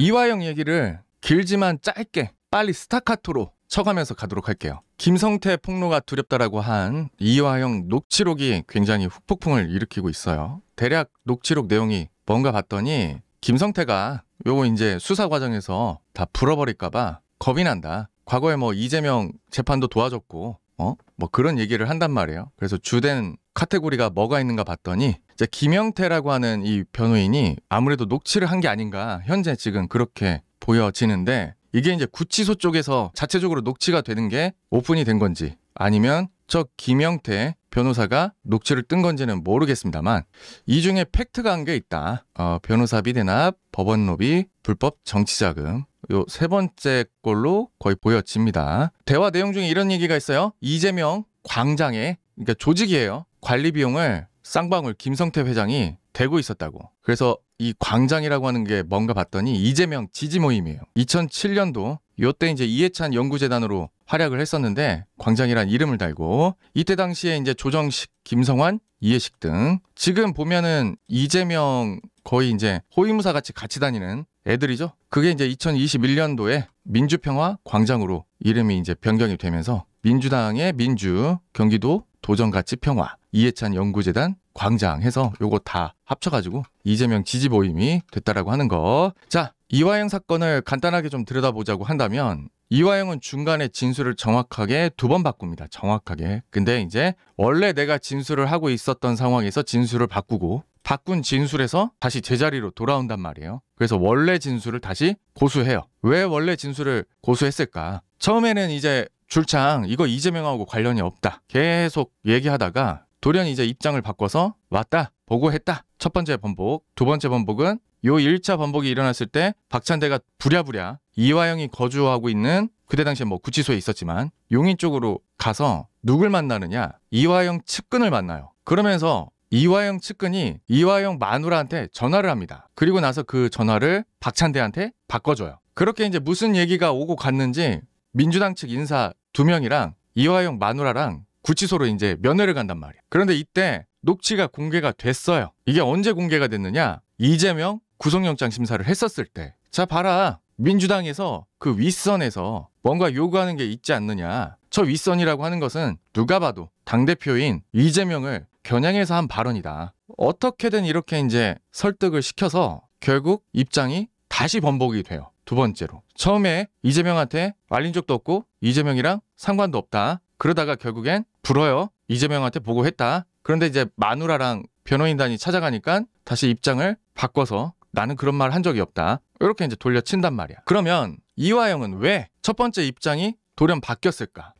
이화영 얘기를 길지만 짧게 빨리 스타카토로 쳐가면서 가도록 할게요. 김성태 폭로가 두렵다라고 한 이화영 녹취록이 굉장히 후폭풍을 일으키고 있어요. 대략 녹취록 내용이 뭔가 봤더니 김성태가 요거 이제 수사 과정에서 다 불어버릴까봐 겁이 난다. 과거에 뭐 이재명 재판도 도와줬고 어? 뭐 그런 얘기를 한단 말이에요. 그래서 주된 카테고리가 뭐가 있는가 봤더니 이제 김영태라고 하는 이 변호인이 아무래도 녹취를 한 게 아닌가 현재 지금 그렇게 보여지는데 이게 이제 구치소 쪽에서 자체적으로 녹취가 되는 게 오픈이 된 건지 아니면 저 김영태 변호사가 녹취를 뜬 건지는 모르겠습니다만 이 중에 팩트가 한 게 있다. 어, 변호사비 대납, 법원 로비, 불법 정치자금 요세 번째 걸로 거의 보여집니다. 대화 내용 중에 이런 얘기가 있어요. 이재명 광장에 그러니까 조직이에요. 관리 비용을 쌍방울 김성태 회장이 대고 있었다고. 그래서 이 광장이라고 하는 게 뭔가 봤더니 이재명 지지 모임이에요. 2007년도 요때 이제 이해찬 연구재단으로 활약을 했었는데 광장이란 이름을 달고 이때 당시에 이제 조정식, 김성환, 이해식 등 지금 보면은 이재명 거의 이제 호위무사 같이 같이 다니는 애들이죠. 그게 이제 2021년도에 민주평화 광장으로 이름이 이제 변경이 되면서 민주당의 민주, 경기도 도전가치 평화, 이해찬 연구재단 광장 해서 요거 다 합쳐가지고 이재명 지지 모임이 됐다라고 하는 거. 자, 이화영 사건을 간단하게 좀 들여다보자고 한다면 이화영은 중간에 진술을 정확하게 두 번 바꿉니다. 정확하게. 근데 이제 원래 내가 진술을 하고 있었던 상황에서 진술을 바꾸고 바꾼 진술에서 다시 제자리로 돌아온단 말이에요. 그래서 원래 진술을 다시 고수해요. 왜 원래 진술을 고수했을까? 처음에는 이제 줄창 이거 이재명하고 관련이 없다. 계속 얘기하다가 돌연이 이제 입장을 바꿔서 왔다. 보고했다. 첫 번째 번복, 두 번째 번복은 요 1차 번복이 일어났을 때 박찬대가 부랴부랴 이화영이 거주하고 있는 그때 당시에 뭐 구치소에 있었지만 용인 쪽으로 가서 누굴 만나느냐 이화영 측근을 만나요. 그러면서 이화영 측근이 이화영 마누라한테 전화를 합니다. 그리고 나서 그 전화를 박찬대한테 바꿔줘요. 그렇게 이제 무슨 얘기가 오고 갔는지 민주당 측 인사 두 명이랑 이화영 마누라랑 구치소로 이제 면회를 간단 말이에요 그런데 이때 녹취가 공개가 됐어요. 이게 언제 공개가 됐느냐? 이재명 구속영장 심사를 했었을 때. 자, 봐라. 민주당에서 그 윗선에서 뭔가 요구하는 게 있지 않느냐. 저 윗선이라고 하는 것은 누가 봐도 당대표인 이재명을 겨냥해서 한 발언이다. 어떻게든 이렇게 이제 설득을 시켜서 결국 입장이 다시 번복이 돼요. 두 번째로. 처음에 이재명한테 알린 적도 없고 이재명이랑 상관도 없다. 그러다가 결국엔 불어요. 이재명한테 보고했다. 그런데 이제 마누라랑 변호인단이 찾아가니까 다시 입장을 바꿔서 나는 그런 말 한 적이 없다. 이렇게 이제 돌려친단 말이야. 그러면 이화영은 왜 첫 번째 입장이 돌연 바뀌었을까?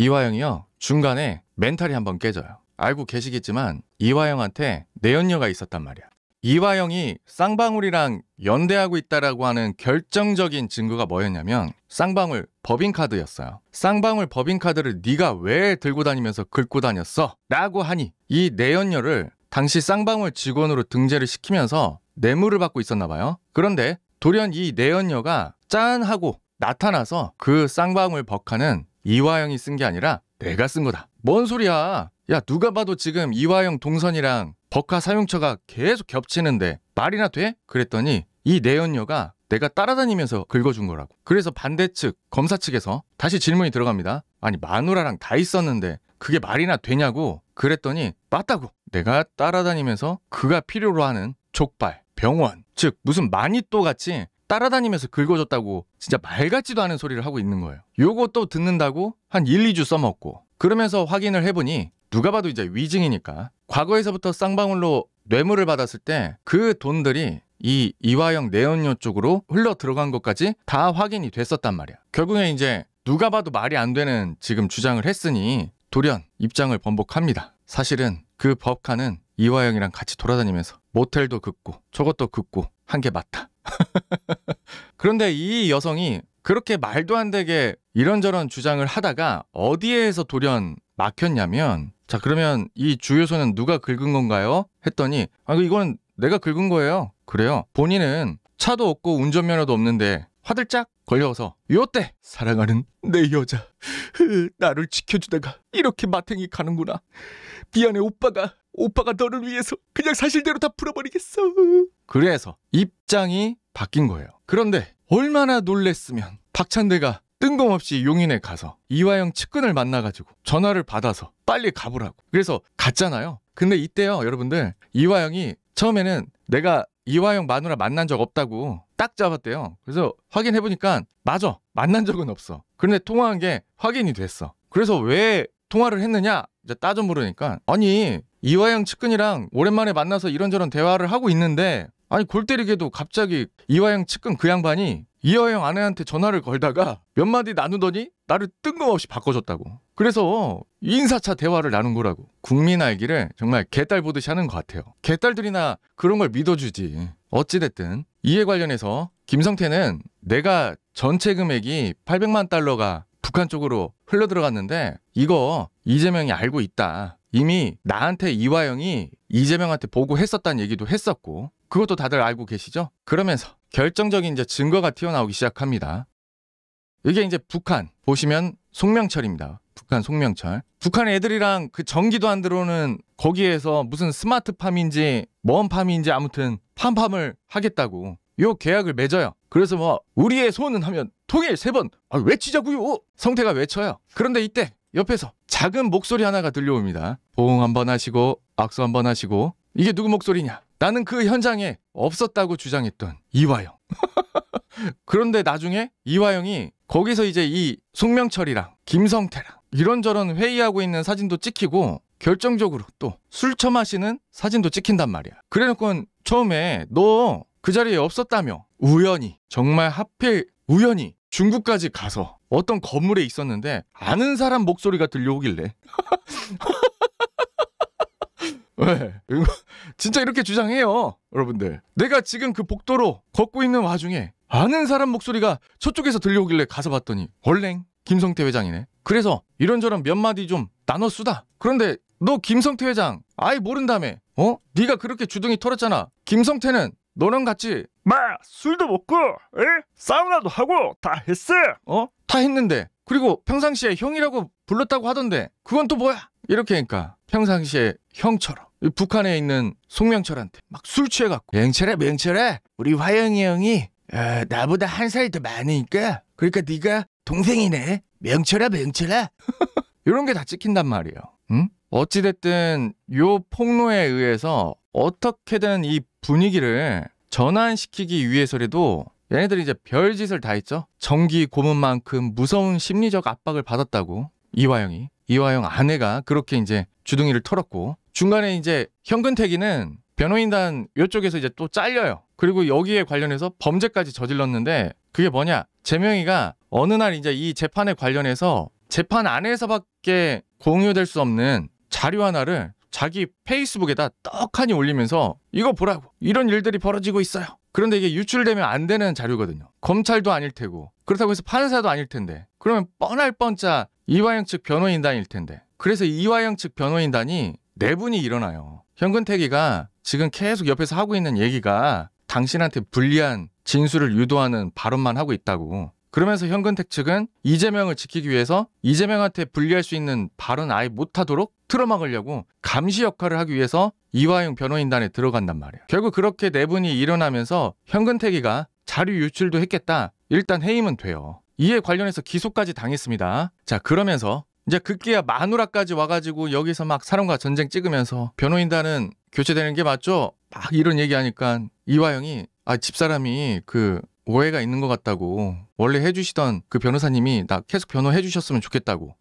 이화영이요. 중간에 멘탈이 한번 깨져요. 알고 계시겠지만 이화영한테 내연녀가 있었단 말이야. 이화영이 쌍방울이랑 연대하고 있다라고 하는 결정적인 증거가 뭐였냐면 쌍방울 법인카드였어요. 쌍방울 법인카드를 네가 왜 들고 다니면서 긁고 다녔어? 라고 하니 이 내연녀를 당시 쌍방울 직원으로 등재를 시키면서 뇌물을 받고 있었나 봐요. 그런데 돌연 이 내연녀가 짠 하고 나타나서 그 쌍방울 벅카는 이화영이 쓴 게 아니라 내가 쓴 거다. 뭔 소리야? 야 누가 봐도 지금 이화영 동선이랑 버카 사용처가 계속 겹치는데 말이나 돼? 그랬더니 이 내연녀가 내가 따라다니면서 긁어준 거라고. 그래서 반대 측 검사 측에서 다시 질문이 들어갑니다. 아니 마누라랑 다 있었는데 그게 말이나 되냐고 그랬더니 맞다고. 내가 따라다니면서 그가 필요로 하는 족발, 병원, 즉 무슨 마니또 같이 따라다니면서 긁어줬다고 진짜 말 같지도 않은 소리를 하고 있는 거예요. 요것도 듣는다고 한 1, 2주 써먹고 그러면서 확인을 해보니 누가 봐도 이제 위증이니까 과거에서부터 쌍방울로 뇌물을 받았을 때 그 돈들이 이 이화영 내연녀 쪽으로 흘러 들어간 것까지 다 확인이 됐었단 말이야. 결국에 이제 누가 봐도 말이 안 되는 지금 주장을 했으니 돌연 입장을 번복합니다. 사실은 그 법카는 이화영이랑 같이 돌아다니면서 모텔도 긋고 저것도 긋고 한 게 맞다. 그런데 이 여성이 그렇게 말도 안 되게 이런저런 주장을 하다가 어디에서 돌연 막혔냐면 자 그러면 이 주유소는 누가 긁은 건가요? 했더니 아 이거는 내가 긁은 거예요. 그래요. 본인은 차도 없고 운전면허도 없는데 화들짝 걸려서 요때 사랑하는 내 여자 나를 지켜주다가 이렇게 마탱이 가는구나 미안해 오빠가 오빠가 너를 위해서 그냥 사실대로 다 풀어버리겠어 그래서 입장이 바뀐 거예요 그런데 얼마나 놀랬으면 박찬대가 뜬금없이 용인에 가서 이화영 측근을 만나가지고 전화를 받아서 빨리 가보라고. 그래서 갔잖아요. 근데 이때요, 여러분들 이화영이 처음에는 내가 이화영 마누라 만난 적 없다고 딱 잡았대요. 그래서 확인해보니까 맞아. 만난 적은 없어. 그런데 통화한 게 확인이 됐어. 그래서 왜 통화를 했느냐? 이제 따져 물으니까 아니 이화영 측근이랑 오랜만에 만나서 이런저런 대화를 하고 있는데 아니 골 때리게도 갑자기 이화영 측근 그 양반이 이화영 아내한테 전화를 걸다가 몇 마디 나누더니 나를 뜬금없이 바꿔줬다고. 그래서 인사차 대화를 나눈 거라고. 국민 알기를 정말 개딸 보듯이 하는 것 같아요. 개딸들이나 그런 걸 믿어주지. 어찌됐든 이에 관련해서 김성태는 내가 전체 금액이 800만 달러가 북한 쪽으로 흘러 들어갔는데 이거 이재명이 알고 있다. 이미 나한테 이화영이 이재명한테 보고했었다는 얘기도 했었고 그것도 다들 알고 계시죠? 그러면서 결정적인 이제 증거가 튀어나오기 시작합니다. 이게 이제 북한 보시면 송명철입니다. 북한 송명철. 북한 애들이랑 그 전기도 안 들어오는 거기에서 무슨 스마트팜인지 뭔 팜인지 아무튼 팜팜을 하겠다고 요 계약을 맺어요. 그래서 뭐 우리의 소원은 하면 통일 세번 아, 외치자고요. 성태가 외쳐요. 그런데 이때 옆에서 작은 목소리 하나가 들려옵니다. 보응 한번 하시고 악수 한번 하시고 이게 누구 목소리냐? 나는 그 현장에 없었다고 주장했던 이화영. 그런데 나중에 이화영이 거기서 이제 이 송명철이랑 김성태랑 이런저런 회의하고 있는 사진도 찍히고 결정적으로 또 술 처마시는 사진도 찍힌단 말이야. 그래놓고 처음에 너 그 자리에 없었다며 우연히 정말 하필 우연히 중국까지 가서 어떤 건물에 있었는데 아는 사람 목소리가 들려오길래 네. 진짜 이렇게 주장해요, 여러분들. 내가 지금 그 복도로 걷고 있는 와중에 아는 사람 목소리가 저쪽에서 들려오길래 가서 봤더니 얼랭 김성태 회장이네. 그래서 이런저런 몇 마디 좀 나눠 쓰다. 그런데 너 김성태 회장 아예 모른다며? 어? 네가 그렇게 주둥이 털었잖아. 김성태는 너랑 같이 마 술도 먹고, 에? 사우나도 하고 다 했어. 어? 다 했는데 그리고 평상시에 형이라고 불렀다고 하던데 그건 또 뭐야? 이렇게 하니까 평상시에 형처럼 북한에 있는 송명철한테 막 술 취해갖고 명철아 명철아 우리 화영이 형이 어, 나보다 한 살 더 많으니까 그러니까 네가 동생이네 명철아 명철아 이런 게 다 찍힌단 말이에요 응? 어찌됐든 요 폭로에 의해서 어떻게든 이 분위기를 전환시키기 위해서라도 얘네들이 이제 별짓을 다 했죠 정기 고문만큼 무서운 심리적 압박을 받았다고 이화영이 이화영 아내가 그렇게 이제 주둥이를 털었고 중간에 이제 현근택이는 변호인단 이쪽에서 이제 또 잘려요. 그리고 여기에 관련해서 범죄까지 저질렀는데 그게 뭐냐? 재명이가 어느 날 이제 이 재판에 관련해서 재판 안에서밖에 공유될 수 없는 자료 하나를 자기 페이스북에다 떡하니 올리면서 이거 보라고 이런 일들이 벌어지고 있어요. 그런데 이게 유출되면 안 되는 자료거든요. 검찰도 아닐 테고 그렇다고 해서 판사도 아닐 텐데 그러면 뻔할 뻔짜 이화영 측 변호인단일 텐데 그래서 이화영 측 변호인단이 내분이 네 일어나요. 현근택이가 지금 계속 옆에서 하고 있는 얘기가 당신한테 불리한 진술을 유도하는 발언만 하고 있다고. 그러면서 현근택 측은 이재명을 지키기 위해서 이재명한테 불리할 수 있는 발언 아예 못하도록 틀어막으려고 감시 역할을 하기 위해서 이화영 변호인단에 들어간단 말이에요. 결국 그렇게 내분이 네 일어나면서 현근택이가 자료 유출도 했겠다. 일단 해임은 돼요. 이에 관련해서 기소까지 당했습니다. 자, 그러면서 이제 급기야 마누라까지 와가지고 여기서 막 사람과 전쟁 찍으면서 변호인단은 교체되는 게 맞죠? 막 이런 얘기하니까 이화영이 아 집사람이 그 오해가 있는 것 같다고 원래 해주시던 그 변호사님이 나 계속 변호해주셨으면 좋겠다고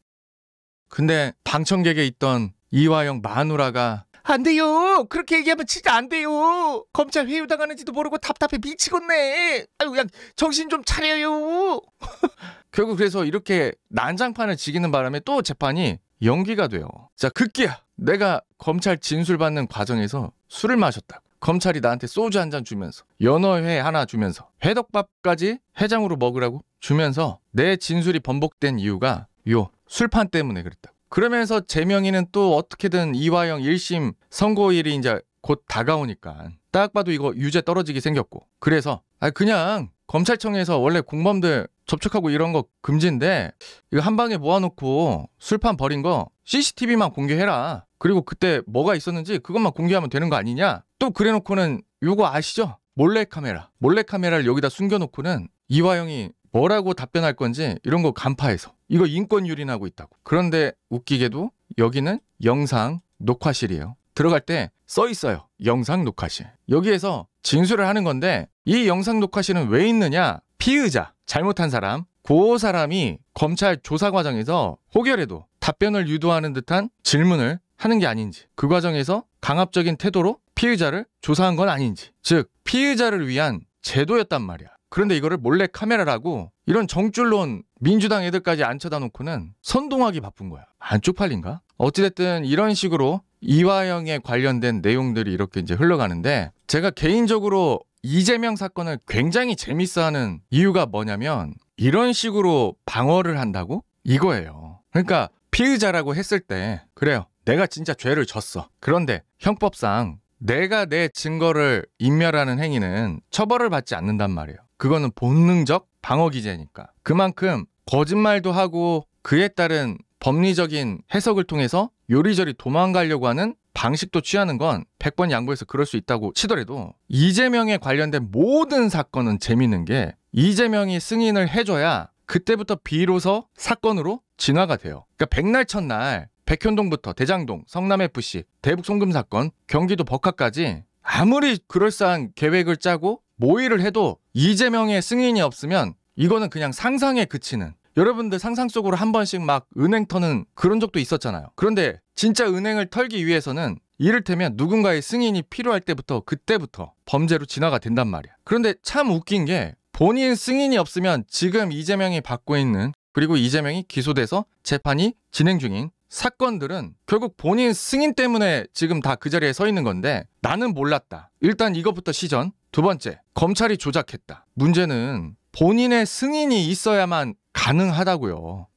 근데 방청객에 있던 이화영 마누라가 안 돼요. 그렇게 얘기하면 진짜 안 돼요. 검찰 회유당하는지도 모르고 답답해 미치겠네. 아유 야, 정신 좀 차려요. 결국 그래서 이렇게 난장판을 지기는 바람에 또 재판이 연기가 돼요. 자 급기야 내가 검찰 진술받는 과정에서 술을 마셨다. 검찰이 나한테 소주 한 잔 주면서 연어회 하나 주면서 회덮밥까지 해장으로 먹으라고 주면서 내 진술이 번복된 이유가 요 술판 때문에 그랬다. 그러면서 재명이는 또 어떻게든 이화영 1심 선고일이 이제 곧 다가오니까 딱 봐도 이거 유죄 떨어지기 생겼고 그래서 아 그냥 검찰청에서 원래 공범들 접촉하고 이런 거 금지인데 이거 한 방에 모아놓고 술판 버린 거 CCTV만 공개해라 그리고 그때 뭐가 있었는지 그것만 공개하면 되는 거 아니냐 또 그래놓고는 요거 아시죠 몰래카메라 몰래카메라를 여기다 숨겨놓고는 이화영이 뭐라고 답변할 건지 이런 거 간파해서 이거 인권 유린하고 있다고. 그런데 웃기게도 여기는 영상 녹화실이에요. 들어갈 때 써 있어요. 영상 녹화실. 여기에서 진술을 하는 건데 이 영상 녹화실은 왜 있느냐? 피의자, 잘못한 사람, 고 사람이 검찰 조사 과정에서 혹여라도 답변을 유도하는 듯한 질문을 하는 게 아닌지, 그 과정에서 강압적인 태도로 피의자를 조사한 건 아닌지, 즉 피의자를 위한 제도였단 말이야. 그런데 이거를 몰래 카메라라고 이런 정줄론 민주당 애들까지 앉혀다 놓고는 선동하기 바쁜 거야. 안 쪽팔린가? 어찌됐든 이런 식으로 이화영에 관련된 내용들이 이렇게 이제 흘러가는데 제가 개인적으로 이재명 사건을 굉장히 재밌어하는 이유가 뭐냐면 이런 식으로 방어를 한다고 이거예요. 그러니까 피의자라고 했을 때 그래요. 내가 진짜 죄를 졌어. 그런데 형법상 내가 내 증거를 인멸하는 행위는 처벌을 받지 않는단 말이에요. 그거는 본능적 방어 기제니까. 그만큼 거짓말도 하고 그에 따른 법리적인 해석을 통해서 요리저리 도망가려고 하는 방식도 취하는 건 100번 양보해서 그럴 수 있다고 치더라도 이재명에 관련된 모든 사건은 재밌는 게 이재명이 승인을 해줘야 그때부터 비로소 사건으로 진화가 돼요. 그러니까 백날 첫날 백현동부터 대장동, 성남FC, 대북 송금 사건, 경기도 법화까지 아무리 그럴싸한 계획을 짜고 모의를 해도 이재명의 승인이 없으면 이거는 그냥 상상에 그치는 여러분들 상상 속으로 한 번씩 막 은행 터는 그런 적도 있었잖아요. 그런데 진짜 은행을 털기 위해서는 이를테면 누군가의 승인이 필요할 때부터 그때부터 범죄로 진화가 된단 말이야. 그런데 참 웃긴 게 본인 승인이 없으면 지금 이재명이 받고 있는 그리고 이재명이 기소돼서 재판이 진행 중인 사건들은 결국 본인 승인 때문에 지금 다 그 자리에 서 있는 건데 나는 몰랐다. 일단 이것부터 시전. 두 번째, 검찰이 조작했다. 문제는 본인의 승인이 있어야만 가능하다고요.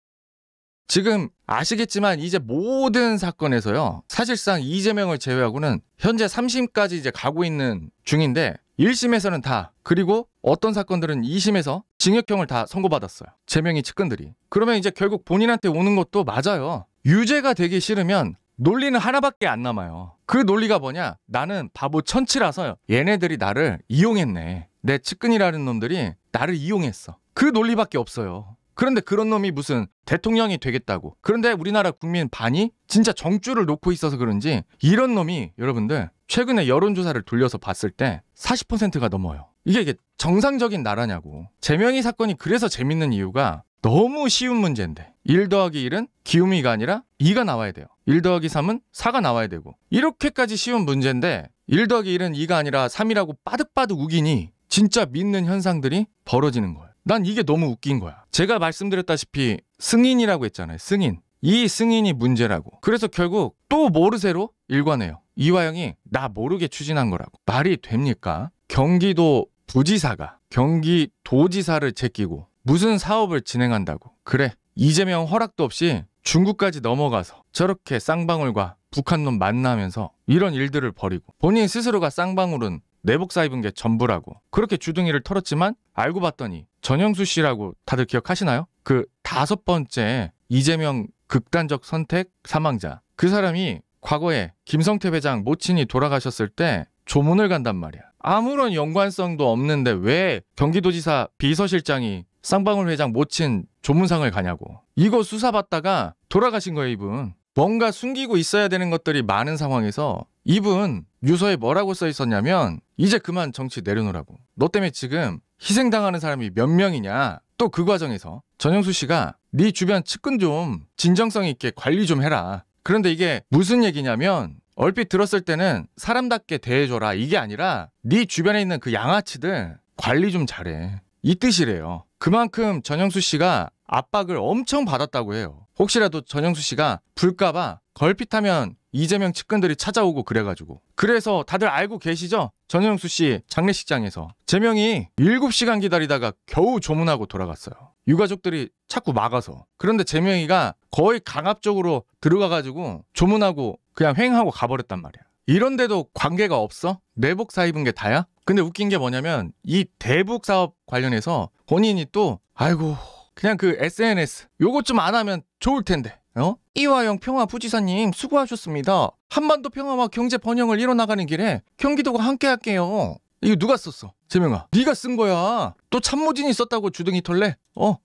지금 아시겠지만 이제 모든 사건에서요. 사실상 이재명을 제외하고는 현재 3심까지 이제 가고 있는 중인데 1심에서는 다 그리고 어떤 사건들은 2심에서 징역형을 다 선고받았어요. 제명이 측근들이. 그러면 이제 결국 본인한테 오는 것도 맞아요. 유죄가 되기 싫으면 논리는 하나밖에 안 남아요. 그 논리가 뭐냐? 나는 바보 천치라서 얘네들이 나를 이용했네. 내 측근이라는 놈들이 나를 이용했어. 그 논리밖에 없어요. 그런데 그런 놈이 무슨 대통령이 되겠다고. 그런데 우리나라 국민 반이 진짜 정주를 놓고 있어서 그런지 이런 놈이 여러분들 최근에 여론조사를 돌려서 봤을 때 40%가 넘어요. 이게, 이게 정상적인 나라냐고. 재명이 사건이 그래서 재밌는 이유가 너무 쉬운 문제인데 1 더하기 1은 기움이가 아니라 2가 나와야 돼요 1 더하기 3은 4가 나와야 되고 이렇게까지 쉬운 문제인데 1 더하기 1은 2가 아니라 3이라고 빠득빠득 우기니 진짜 믿는 현상들이 벌어지는 거예요 난 이게 너무 웃긴 거야 제가 말씀드렸다시피 승인이라고 했잖아요 승인 이 승인이 문제라고 그래서 결국 또 모르쇠로 일관해요 이화영이 나 모르게 추진한 거라고 말이 됩니까 경기도 부지사가 경기도지사를 제끼고 무슨 사업을 진행한다고. 그래. 이재명 허락도 없이 중국까지 넘어가서 저렇게 쌍방울과 북한놈 만나면서 이런 일들을 벌이고 본인 스스로가 쌍방울은 내복사 입은 게 전부라고 그렇게 주둥이를 털었지만 알고 봤더니 전영수 씨라고 다들 기억하시나요? 그 다섯 번째 이재명 극단적 선택 사망자 그 사람이 과거에 김성태 회장 모친이 돌아가셨을 때 조문을 간단 말이야 아무런 연관성도 없는데 왜 경기도지사 비서실장이 쌍방울 회장 모친 조문상을 가냐고. 이거 수사받다가 돌아가신 거예요, 이분. 뭔가 숨기고 있어야 되는 것들이 많은 상황에서 이분 유서에 뭐라고 써 있었냐면 이제 그만 정치 내려놓으라고. 너 때문에 지금 희생당하는 사람이 몇 명이냐. 또 그 과정에서 전영수 씨가 네 주변 측근 좀 진정성 있게 관리 좀 해라. 그런데 이게 무슨 얘기냐면 얼핏 들었을 때는 사람답게 대해줘라 이게 아니라 네 주변에 있는 그 양아치들 관리 좀 잘해. 이 뜻이래요. 그만큼 전영수 씨가 압박을 엄청 받았다고 해요. 혹시라도 전영수 씨가 불까봐 걸핏하면 이재명 측근들이 찾아오고 그래가지고 그래서 다들 알고 계시죠? 전영수 씨 장례식장에서 제명이 7시간 기다리다가 겨우 조문하고 돌아갔어요. 유가족들이 자꾸 막아서 그런데 제명이가 거의 강압적으로 들어가가지고 조문하고 그냥 횡하고 가버렸단 말이야. 이런데도 관계가 없어? 내복 사 입은 게 다야? 근데 웃긴 게 뭐냐면 이 대북 사업 관련해서 본인이 또 아이고 그냥 그 SNS 요것 좀 안 하면 좋을 텐데 어? 이화영 평화 부지사님 수고하셨습니다. 한반도 평화와 경제 번영을 이뤄나가는 길에 경기도가 함께 할게요. 이거 누가 썼어? 재명아 네가 쓴 거야. 또 참모진이 썼다고 주둥이 털래? 어?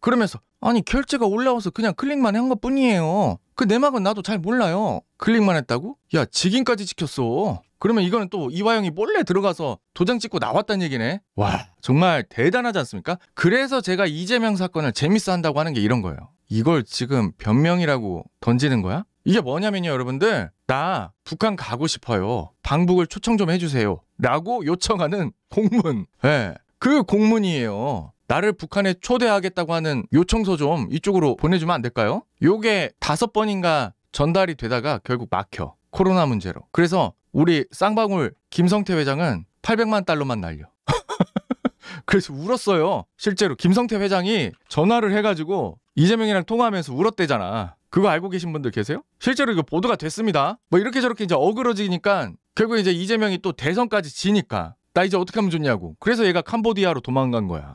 그러면서 아니 결제가 올라와서 그냥 클릭만 한 것뿐이에요. 그 내막은 나도 잘 몰라요. 클릭만 했다고? 야, 직인까지 지켰어. 그러면 이거는 또 이화영이 몰래 들어가서 도장 찍고 나왔단 얘기네. 와, 정말 대단하지 않습니까? 그래서 제가 이재명 사건을 재밌어 한다고 하는 게 이런 거예요. 이걸 지금 변명이라고 던지는 거야? 이게 뭐냐면요, 여러분들. 나 북한 가고 싶어요. 방북을 초청 좀 해주세요. 라고 요청하는 공문. 예. 네, 그 공문이에요. 나를 북한에 초대하겠다고 하는 요청서 좀 이쪽으로 보내주면 안 될까요? 요게 다섯 번인가 전달이 되다가 결국 막혀. 코로나 문제로. 그래서 우리 쌍방울 김성태 회장은 800만 달러만 날려. 그래서 울었어요. 실제로 김성태 회장이 전화를 해가지고 이재명이랑 통화하면서 울었대잖아. 그거 알고 계신 분들 계세요? 실제로 이거 보도가 됐습니다. 뭐 이렇게 저렇게 이제 어그러지니까 결국 이제 이재명이 또 대선까지 지니까 나 이제 어떻게 하면 좋냐고. 그래서 얘가 캄보디아로 도망간 거야.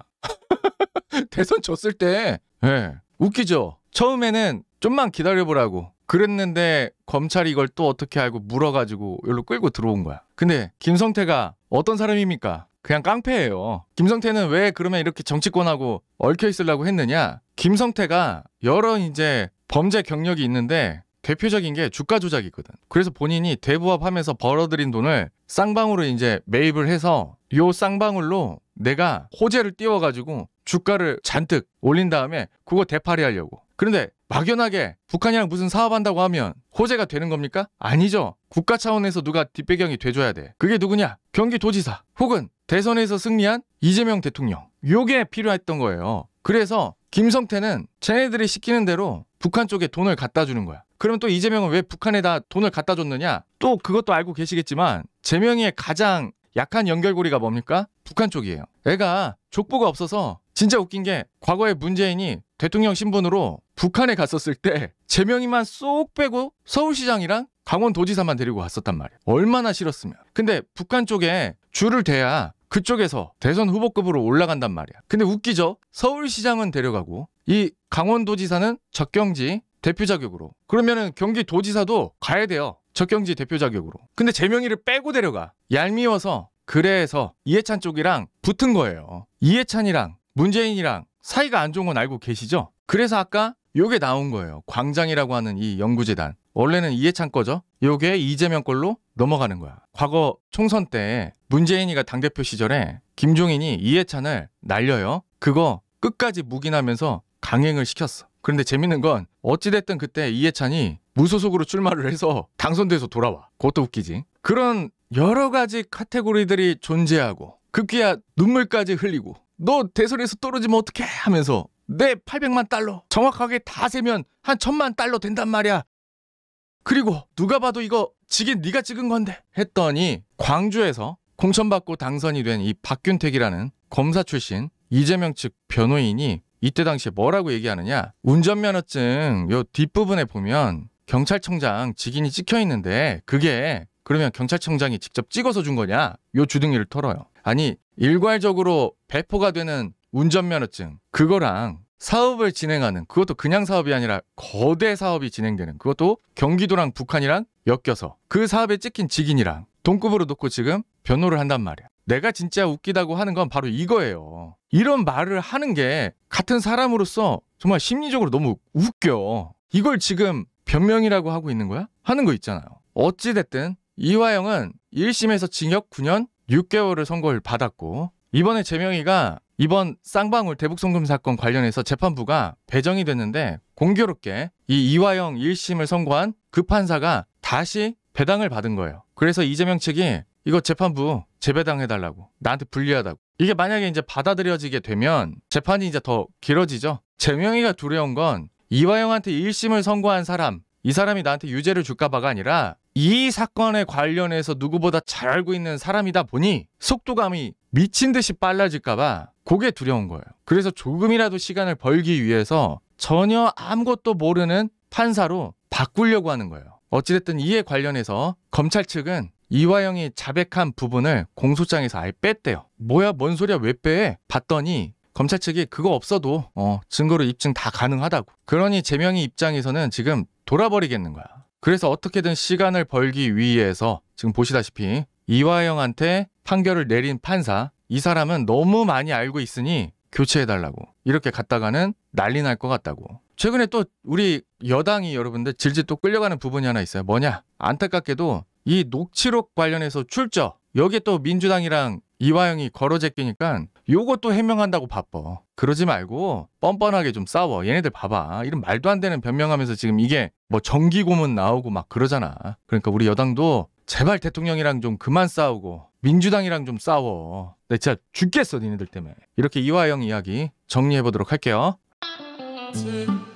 대선 졌을 때 네. 웃기죠. 처음에는 좀만 기다려보라고 그랬는데 검찰이 이걸 또 어떻게 알고 물어가지고 여기로 끌고 들어온 거야. 근데 김성태가 어떤 사람입니까? 그냥 깡패예요. 김성태는 왜 그러면 이렇게 정치권하고 얽혀 있으려고 했느냐? 김성태가 여러 이제 범죄 경력이 있는데 대표적인 게 주가 조작이거든. 그래서 본인이 대부업하면서 벌어들인 돈을 쌍방으로 이제 매입을 해서 요 쌍방울로 내가 호재를 띄워가지고 주가를 잔뜩 올린 다음에 그거 대파리 하려고. 그런데 막연하게 북한이랑 무슨 사업한다고 하면 호재가 되는 겁니까? 아니죠. 국가 차원에서 누가 뒷배경이 돼줘야 돼. 그게 누구냐? 경기도지사 혹은 대선에서 승리한 이재명 대통령. 요게 필요했던 거예요. 그래서 김성태는 쟤네들이 시키는 대로 북한 쪽에 돈을 갖다 주는 거야. 그러면 또 이재명은 왜 북한에다 돈을 갖다 줬느냐? 또 그것도 알고 계시겠지만 재명이의 가장 약한 연결고리가 뭡니까? 북한 쪽이에요. 애가 족보가 없어서 진짜 웃긴 게 과거에 문재인이 대통령 신분으로 북한에 갔었을 때 제명이만 쏙 빼고 서울시장이랑 강원도지사만 데리고 갔었단 말이에요. 얼마나 싫었으면. 근데 북한 쪽에 줄을 대야 그쪽에서 대선 후보급으로 올라간단 말이야. 근데 웃기죠? 서울시장은 데려가고 이 강원도지사는 적경지 대표 자격으로. 그러면은 경기도지사도 가야 돼요. 적경지 대표 자격으로. 근데 재명이를 빼고 데려가. 얄미워서 그래서 이해찬 쪽이랑 붙은 거예요. 이해찬이랑 문재인이랑 사이가 안 좋은 건 알고 계시죠? 그래서 아까 요게 나온 거예요. 광장이라고 하는 이 연구재단. 원래는 이해찬 거죠? 요게 이재명 걸로 넘어가는 거야. 과거 총선 때 문재인이가 당대표 시절에 김종인이 이해찬을 날려요. 그거 끝까지 묵인하면서 강행을 시켰어. 그런데 재밌는 건 어찌됐든 그때 이해찬이 무소속으로 출마를 해서 당선돼서 돌아와. 그것도 웃기지. 그런 여러 가지 카테고리들이 존재하고 급기야 눈물까지 흘리고 너 대선에서 떨어지면 어떡해 하면서 내 800만 달러 정확하게 다 세면 한 천만 달러 된단 말이야. 그리고 누가 봐도 이거 지긴 네가 찍은 건데 했더니 광주에서 공천받고 당선이 된 이 박균택이라는 검사 출신 이재명 측 변호인이 이때 당시에 뭐라고 얘기하느냐 운전면허증 요 뒷부분에 보면 경찰청장 직인이 찍혀 있는데 그게 그러면 경찰청장이 직접 찍어서 준 거냐? 요 주둥이를 털어요. 아니 일괄적으로 배포가 되는 운전면허증 그거랑 사업을 진행하는 그것도 그냥 사업이 아니라 거대 사업이 진행되는 그것도 경기도랑 북한이랑 엮여서 그 사업에 찍힌 직인이랑 동급으로 놓고 지금 변호를 한단 말이야. 내가 진짜 웃기다고 하는 건 바로 이거예요. 이런 말을 하는 게 같은 사람으로서 정말 심리적으로 너무 웃겨. 이걸 지금 변명이라고 하고 있는 거야? 하는 거 있잖아요. 어찌됐든 이화영은 1심에서 징역 9년 6개월을 선고를 받았고 이번에 재명이가 이번 쌍방울 대북송금 사건 관련해서 재판부가 배정이 됐는데 공교롭게 이 이화영 1심을 선고한 그 판사가 다시 배당을 받은 거예요. 그래서 이재명 측이 이거 재판부 재배당해달라고 나한테 불리하다고 이게 만약에 이제 받아들여지게 되면 재판이 이제 더 길어지죠. 재명이가 두려운 건 이화영한테 1심을 선고한 사람, 이 사람이 나한테 유죄를 줄까봐가 아니라 이 사건에 관련해서 누구보다 잘 알고 있는 사람이다 보니 속도감이 미친 듯이 빨라질까봐 그게 두려운 거예요. 그래서 조금이라도 시간을 벌기 위해서 전혀 아무것도 모르는 판사로 바꾸려고 하는 거예요. 어찌됐든 이에 관련해서 검찰 측은 이화영이 자백한 부분을 공소장에서 아예 뺐대요. 뭐야, 뭔 소리야, 왜 빼? 봤더니 검찰 측이 그거 없어도 어, 증거로 입증 다 가능하다고. 그러니 재명이 입장에서는 지금 돌아버리겠는 거야. 그래서 어떻게든 시간을 벌기 위해서 지금 보시다시피 이화영한테 판결을 내린 판사 이 사람은 너무 많이 알고 있으니 교체해달라고 이렇게 갔다가는 난리 날 것 같다고 최근에 또 우리 여당이 여러분들 질질 또 끌려가는 부분이 하나 있어요 뭐냐 안타깝게도 이 녹취록 관련해서 출처 여기에 또 민주당이랑 이화영이 걸어 제끼니까 요것도 해명한다고 바빠. 그러지 말고 뻔뻔하게 좀 싸워. 얘네들 봐봐. 이런 말도 안 되는 변명하면서 지금 이게 뭐 정기 고문 나오고 막 그러잖아. 그러니까 우리 여당도 제발 대통령이랑 좀 그만 싸우고 민주당이랑 좀 싸워. 내 진짜 죽겠어 니네들 때문에. 이렇게 이화영 이야기 정리해 보도록 할게요. 음.